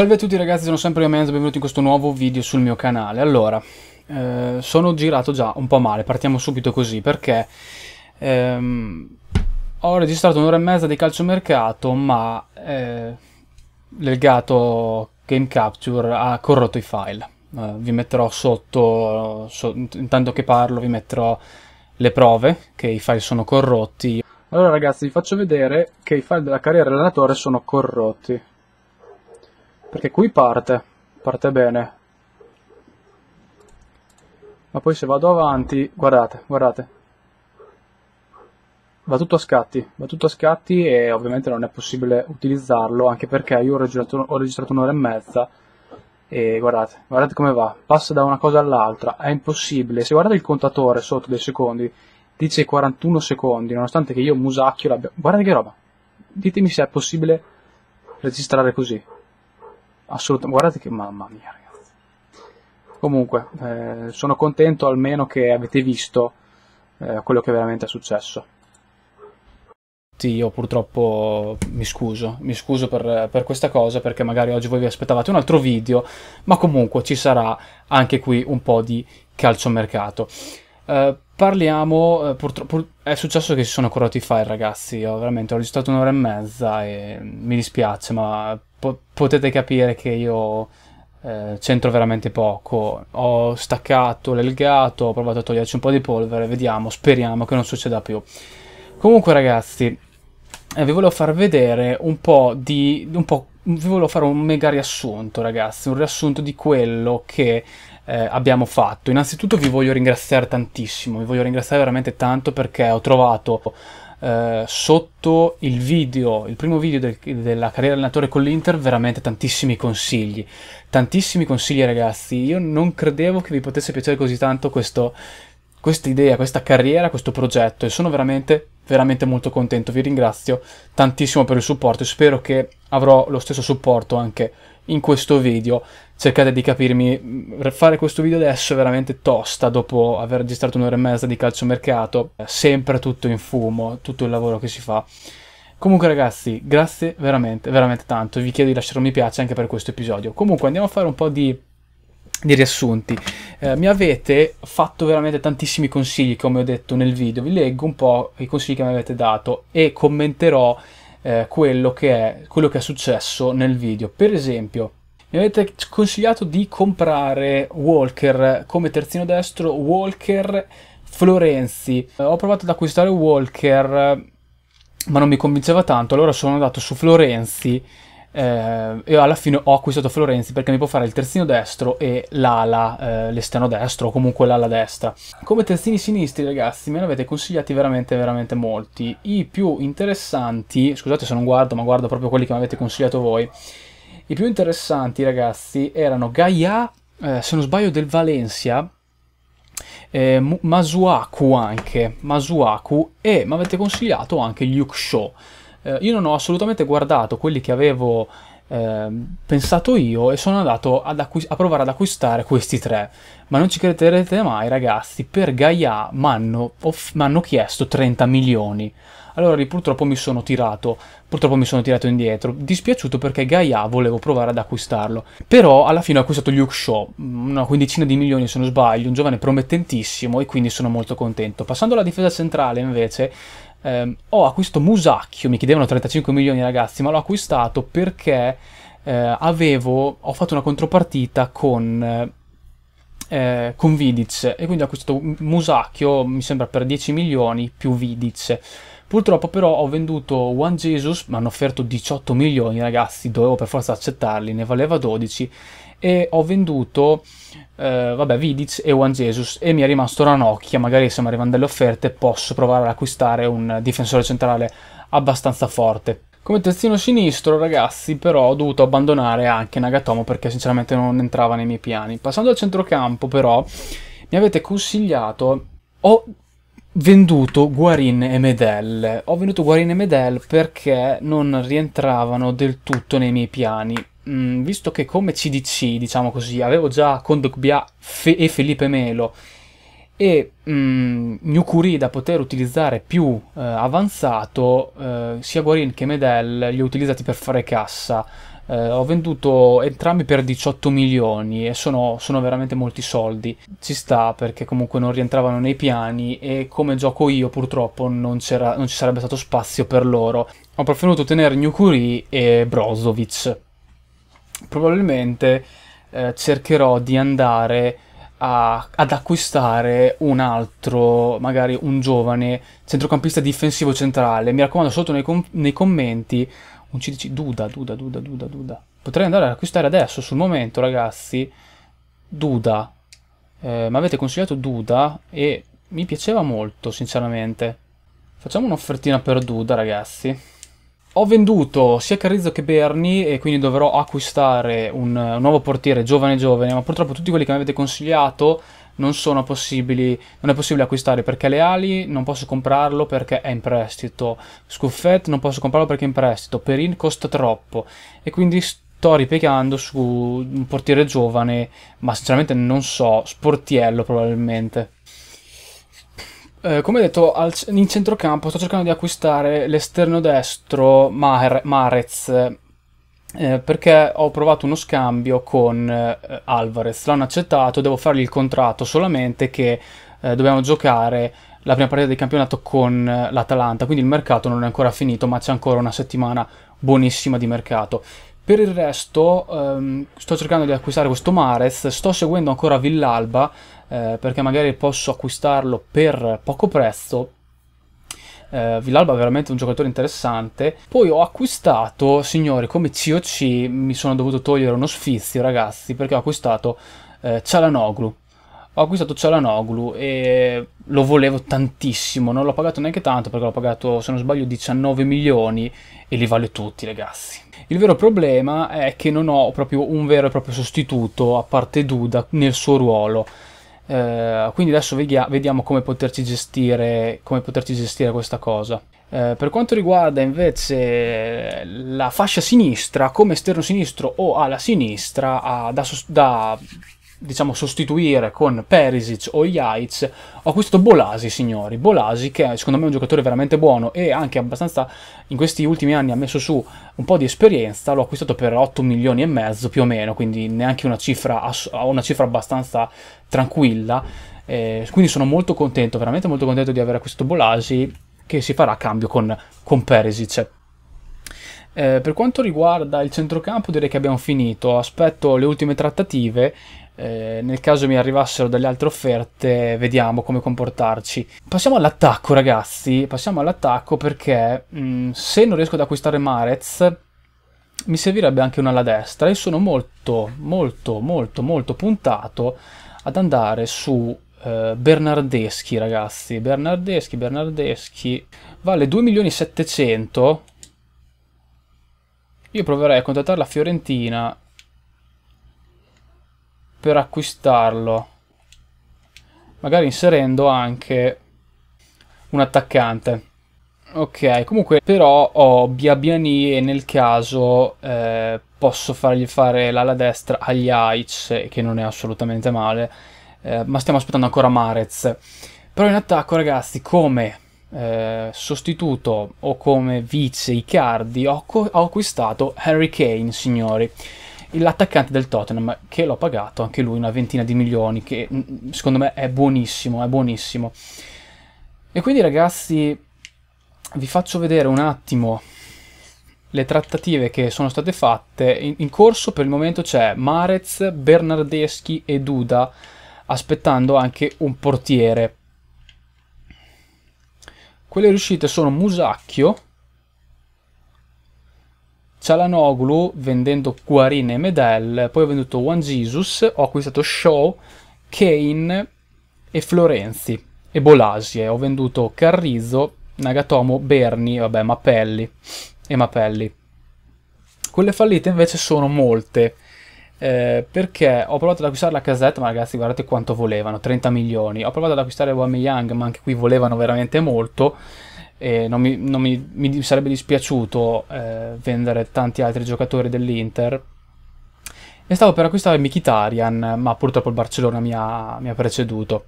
Salve a tutti ragazzi, sono sempre Iomenzo e benvenuti in questo nuovo video sul mio canale. Allora, eh, sono girato già un po' male, partiamo subito così, perché ehm, ho registrato un'ora e mezza di calciomercato, ma eh, legato Game Capture ha corrotto i file. Eh, vi metterò sotto, so, intanto che parlo vi metterò le prove che i file sono corrotti. Allora ragazzi, vi faccio vedere che i file della carriera dell'allenatore sono corrotti perché qui parte, parte bene. Ma poi se vado avanti, guardate, guardate. Va tutto a scatti, va tutto a scatti e ovviamente non è possibile utilizzarlo, anche perché io ho registrato, ho registrato un'ora e mezza e guardate, guardate come va, passa da una cosa all'altra, è impossibile. Se guardate il contatore sotto dei secondi, dice 41 secondi, nonostante che io musacchio l'abbia... Guardate che roba, ditemi se è possibile registrare così assolutamente, guardate che mamma mia ragazzi. Comunque, eh, sono contento almeno che avete visto eh, quello che veramente è successo. io purtroppo mi scuso, mi scuso per, per questa cosa perché magari oggi voi vi aspettavate un altro video, ma comunque ci sarà anche qui un po' di calciomercato. Uh, parliamo, uh, eh, purtroppo è successo che si sono curati i file ragazzi, io veramente ho registrato un'ora e mezza e mi dispiace ma po- potete capire che io eh, centro veramente poco. Ho staccato, l'elgato, ho provato a toglierci un po' di polvere, vediamo, speriamo che non succeda più. Comunque ragazzi, eh, vi volevo far vedere un po' di... Un po', vi volevo fare un mega riassunto ragazzi, un riassunto di quello che eh, abbiamo fatto. Innanzitutto vi voglio ringraziare tantissimo, vi voglio ringraziare veramente tanto perché ho trovato eh, sotto il video, il primo video del, della carriera allenatore con l'Inter, veramente tantissimi consigli. Tantissimi consigli, ragazzi. Io non credevo che vi potesse piacere così tanto questa idea, questa carriera, questo progetto. E sono veramente veramente molto contento, vi ringrazio tantissimo per il supporto e spero che avrò lo stesso supporto anche in questo video. Cercate di capirmi, mm, fare questo video adesso è veramente tosta dopo aver registrato un'ora e mezza di calciomercato, eh, sempre tutto in fumo, tutto il lavoro che si fa. Comunque ragazzi, grazie veramente, veramente tanto, vi chiedo di lasciare un mi piace anche per questo episodio. Comunque andiamo a fare un po' di di riassunti. Eh, mi avete fatto veramente tantissimi consigli, come ho detto nel video. Vi leggo un po' i consigli che mi avete dato e commenterò eh, quello, che è, quello che è successo nel video. Per esempio, mi avete consigliato di comprare Walker eh, come terzino destro, Walker Florenzi. Eh, ho provato ad acquistare Walker, eh, ma non mi convinceva tanto, allora sono andato su Florenzi eh, e alla fine ho acquistato Florenzi perché mi può fare il terzino destro e l'ala, eh, l'esterno destro o comunque l'ala destra. Come terzini sinistri ragazzi me ne avete consigliati veramente veramente molti. I più interessanti, scusate se non guardo ma guardo proprio quelli che mi avete consigliato voi, i più interessanti ragazzi erano Gaia, eh, se non sbaglio del Valencia, eh, Masuaku anche, Masuaku e mi avete consigliato anche Luke Shaw eh, io non ho assolutamente guardato quelli che avevo eh, pensato io e sono andato acqui- a provare ad acquistare questi tre. Ma non ci crederete mai, ragazzi, per Gaia mi hanno off- chiesto 30 milioni. Allora lì purtroppo mi sono tirato, purtroppo mi sono tirato indietro, dispiaciuto perché Gaia volevo provare ad acquistarlo. Però alla fine ho acquistato Luke Shaw, mm, una quindicina di milioni se non sbaglio, un giovane promettentissimo e quindi sono molto contento. Passando alla difesa centrale invece, ehm, ho acquistato Musacchio, mi chiedevano 35 milioni ragazzi, ma l'ho acquistato perché eh, avevo, ho fatto una contropartita con, eh, eh con Vidic e quindi ho acquistato Musacchio, mi sembra per 10 milioni più Vidic. Purtroppo però ho venduto One Jesus, mi hanno offerto 18 milioni ragazzi, dovevo per forza accettarli, ne valeva 12 e ho venduto eh, vabbè, Vidic e One Jesus e mi è rimasto Ranocchia, magari se mi arrivano delle offerte posso provare ad acquistare un difensore centrale abbastanza forte. Come terzino sinistro, ragazzi, però ho dovuto abbandonare anche Nagatomo perché sinceramente non entrava nei miei piani. Passando al centrocampo, però, mi avete consigliato... Ho venduto Guarin e Medel. Ho venduto Guarin e Medel perché non rientravano del tutto nei miei piani mh, mm, visto che come CDC, diciamo così, avevo già Kondogbia Fe- e Felipe Melo e mh, mm, Nukuri da poter utilizzare più eh, avanzato, eh, sia Guarin che Medel li ho utilizzati per fare cassa. Eh, ho venduto entrambi per 18 milioni e sono, sono, veramente molti soldi. Ci sta perché comunque non rientravano nei piani e come gioco io purtroppo non, non ci sarebbe stato spazio per loro. Ho preferito tenere Nukuri e Brozovic probabilmente eh, cercherò di andare a, ad acquistare un altro, magari un giovane centrocampista difensivo centrale. Mi raccomando, sotto nei, com nei commenti un CDC Duda, Duda, Duda, Duda, Duda. Potrei andare ad acquistare adesso, sul momento, ragazzi, Duda. Eh, mi avete consigliato Duda e mi piaceva molto, sinceramente. Facciamo un'offertina per Duda, ragazzi. Ho venduto sia Carrizzo che Berni e quindi dovrò acquistare un, eh, un nuovo portiere giovane giovane, ma purtroppo tutti quelli che mi avete consigliato non sono possibili, non è possibile acquistare perché le ali non posso comprarlo perché è in prestito, Scuffet non posso comprarlo perché è in prestito, Perin costa troppo e quindi sto ripiegando su un portiere giovane, ma sinceramente non so, Sportiello probabilmente. Eh, come detto, al, in centrocampo sto cercando di acquistare l'esterno destro Marez. Eh, perché ho provato uno scambio con eh, Alvarez, l'hanno accettato, devo fargli il contratto solamente che eh, dobbiamo giocare la prima partita del campionato con eh, l'Atalanta, quindi il mercato non è ancora finito, ma c'è ancora una settimana buonissima di mercato. Per il resto ehm, sto cercando di acquistare questo Marez, sto seguendo ancora Villalba eh, perché magari posso acquistarlo per poco prezzo. Eh, Villalba è veramente un giocatore interessante. Poi ho acquistato, signori, come COC mi sono dovuto togliere uno sfizio ragazzi perché ho acquistato eh, Cialanoglu ho acquistato Cialanoglu e lo volevo tantissimo, non l'ho pagato neanche tanto perché l'ho pagato, se non sbaglio, 19 milioni e li vale tutti, ragazzi. Il vero problema è che non ho proprio un vero e proprio sostituto, a parte Duda, nel suo ruolo. Eh, quindi adesso vediamo come poterci gestire, come poterci gestire questa cosa. Eh, per quanto riguarda invece la fascia sinistra, come esterno sinistro o alla sinistra, ah, da, da diciamo, sostituire con Perisic o Yates, ho acquistato Bolasi, signori. Bolasi, che secondo me è un giocatore veramente buono e anche abbastanza in questi ultimi anni ha messo su un po' di esperienza. L'ho acquistato per 8 milioni e mezzo più o meno, quindi neanche una cifra, una cifra abbastanza tranquilla. Eh, quindi sono molto contento, veramente molto contento di aver acquistato Bolasi, che si farà a cambio con, con Perisic. Eh, per quanto riguarda il centrocampo direi che abbiamo finito, aspetto le ultime trattative eh, nel caso mi arrivassero delle altre offerte, vediamo come comportarci. Passiamo all'attacco, ragazzi. Passiamo all'attacco perché mh, mm, se non riesco ad acquistare Marez, mi servirebbe anche una alla destra. E sono molto, molto, molto, molto puntato ad andare su eh, Bernardeschi, ragazzi. Bernardeschi, Bernardeschi. Vale 2 milioni 700. Io proverei a contattare la Fiorentina per acquistarlo. Magari inserendo anche un attaccante. Ok, comunque però ho Biabiani e nel caso eh, posso fargli fare l'ala destra agli Aic, che non è assolutamente male, eh, ma stiamo aspettando ancora Marez. Però in attacco ragazzi, come eh, sostituto o come vice Icardi ho, ho acquistato Harry Kane, signori l'attaccante del Tottenham che l'ho pagato anche lui una ventina di milioni, che mm, secondo me è buonissimo, è buonissimo. E quindi ragazzi vi faccio vedere un attimo le trattative che sono state fatte. In, in corso per il momento c'è Marez, Bernardeschi e Duda, aspettando anche un portiere. Quelle riuscite sono Musacchio, Cialanoglu vendendo Guarin e Medel, poi ho venduto One Jesus, ho acquistato Shaw, Kane e Florenzi e Bolasie, ho venduto Carrizo, Nagatomo, Berni, vabbè, Mappelli e Mapelli. Quelle fallite invece sono molte. Eh, perché ho provato ad acquistare la casetta, ma ragazzi, guardate quanto volevano: 30 milioni. Ho provato ad acquistare Wami Young, ma anche qui volevano veramente molto e non, mi, non mi, mi sarebbe dispiaciuto eh, vendere tanti altri giocatori dell'Inter. E stavo per acquistare Mikitarian, ma purtroppo il Barcellona mi ha, mi ha preceduto.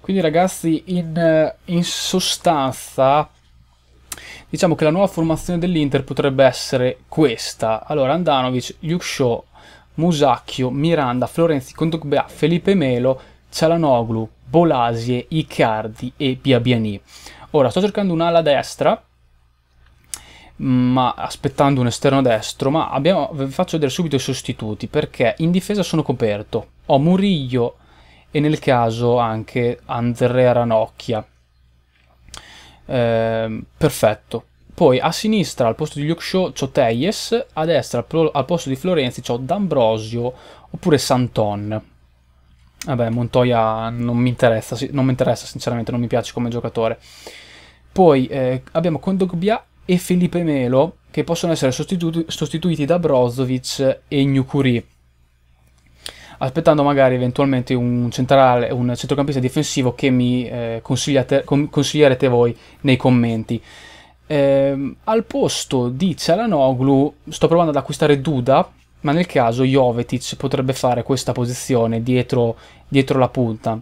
Quindi ragazzi, in, in sostanza, diciamo che la nuova formazione dell'Inter potrebbe essere questa. Allora, Andanovic, Yuksho, Musacchio, Miranda, Florenzi, Kondogbea, Felipe Melo, Cialanoglu, Bolasie, Icardi e Biabiani. Ora sto cercando un'ala destra, ma aspettando un esterno destro, ma abbiamo, vi faccio vedere subito i sostituti, perché in difesa sono coperto. Ho Murillo e nel caso anche Andrea Ranocchia. Eh, perfetto. Poi a sinistra al posto di Liokshow c'ho Teyes, a destra al posto di Florenzi c'ho D'Ambrosio oppure Santon. Vabbè, Montoya non mi interessa, non mi interessa sinceramente, non mi piace come giocatore. Poi eh, abbiamo Kondogbia e Felipe Melo che possono essere sostitu- sostituiti da Brozovic e Gnukuri aspettando magari eventualmente un, centrale, un centrocampista difensivo che mi eh, consiglierete voi nei commenti. Eh, al posto di Cialanoglu sto provando ad acquistare Duda, ma nel caso Jovetic potrebbe fare questa posizione dietro, dietro la punta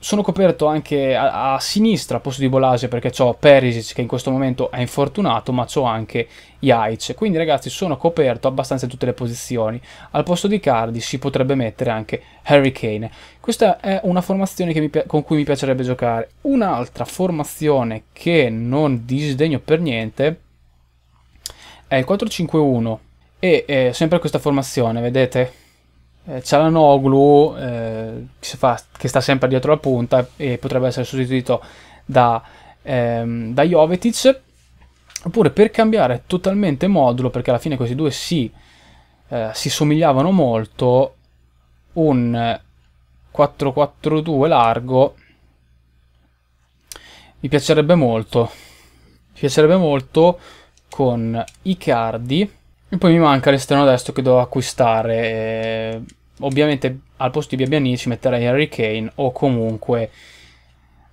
sono coperto anche a, a, sinistra al posto di Bolasie perché ho Perisic che in questo momento è infortunato ma ho anche Jaic quindi ragazzi sono coperto abbastanza in tutte le posizioni al posto di Cardi si potrebbe mettere anche Harry Kane questa è una formazione mi, con cui mi piacerebbe giocare un'altra formazione che non disdegno per niente è il 4-5-1 e eh, sempre questa formazione vedete eh, Cialanoglu eh, che, fa, che, sta sempre dietro la punta e potrebbe essere sostituito da, ehm, da Jovetic oppure per cambiare totalmente modulo perché alla fine questi due si, eh, si somigliavano molto un 4-4-2 largo mi piacerebbe molto mi piacerebbe molto con Icardi e poi mi manca l'esterno destro che devo acquistare eh, ovviamente al posto di Biabiani ci metterei Harry Kane o comunque,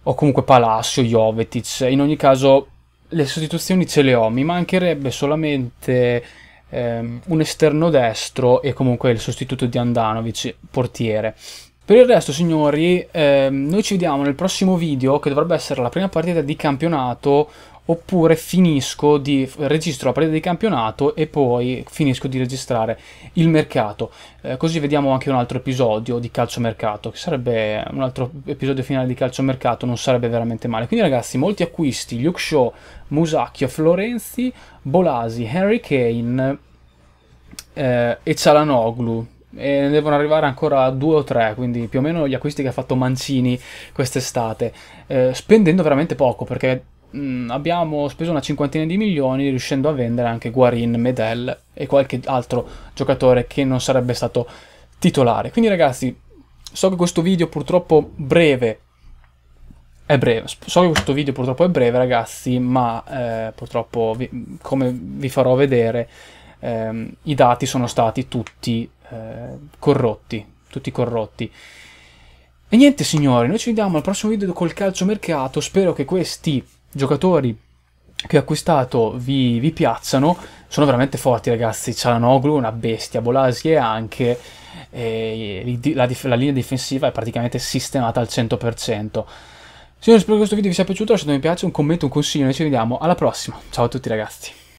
o comunque Palacio, Jovetic. In ogni caso le sostituzioni ce le ho, mi mancherebbe solamente ehm, un esterno destro e comunque il sostituto di Andanovic, portiere. Per il resto, signori, ehm, noi ci vediamo nel prossimo video che dovrebbe essere la prima partita di campionato oppure finisco di registro la partita di campionato e poi finisco di registrare il mercato. Eh, così vediamo anche un altro episodio di calciomercato, che sarebbe un altro episodio finale di calciomercato, non sarebbe veramente male. Quindi ragazzi, molti acquisti, Luke Shaw, Musacchio, Florenzi, Bolasi, Henry Kane eh, e Cialanoglu e ne devono arrivare ancora due o tre, quindi più o meno gli acquisti che ha fatto Mancini quest'estate, eh, spendendo veramente poco perché mh, mm, abbiamo speso una cinquantina di milioni riuscendo a vendere anche Guarin, Medel e qualche altro giocatore che non sarebbe stato titolare. Quindi ragazzi, so che questo video purtroppo breve è breve, so che questo video purtroppo è breve ragazzi, ma eh, purtroppo vi, come vi farò vedere eh, i dati sono stati tutti eh, corrotti, tutti corrotti. E niente signori, noi ci vediamo al prossimo video col calciomercato, spero che questi giocatori che ho acquistato vi, vi piazzano, sono veramente forti ragazzi, Cialanoglu è una bestia, Bolasi è anche, eh, la, dif- la linea difensiva è praticamente sistemata al 100%. Signori, spero che questo video vi sia piaciuto, lasciate un mi piace, un commento, un consiglio, noi ci vediamo alla prossima. Ciao a tutti ragazzi.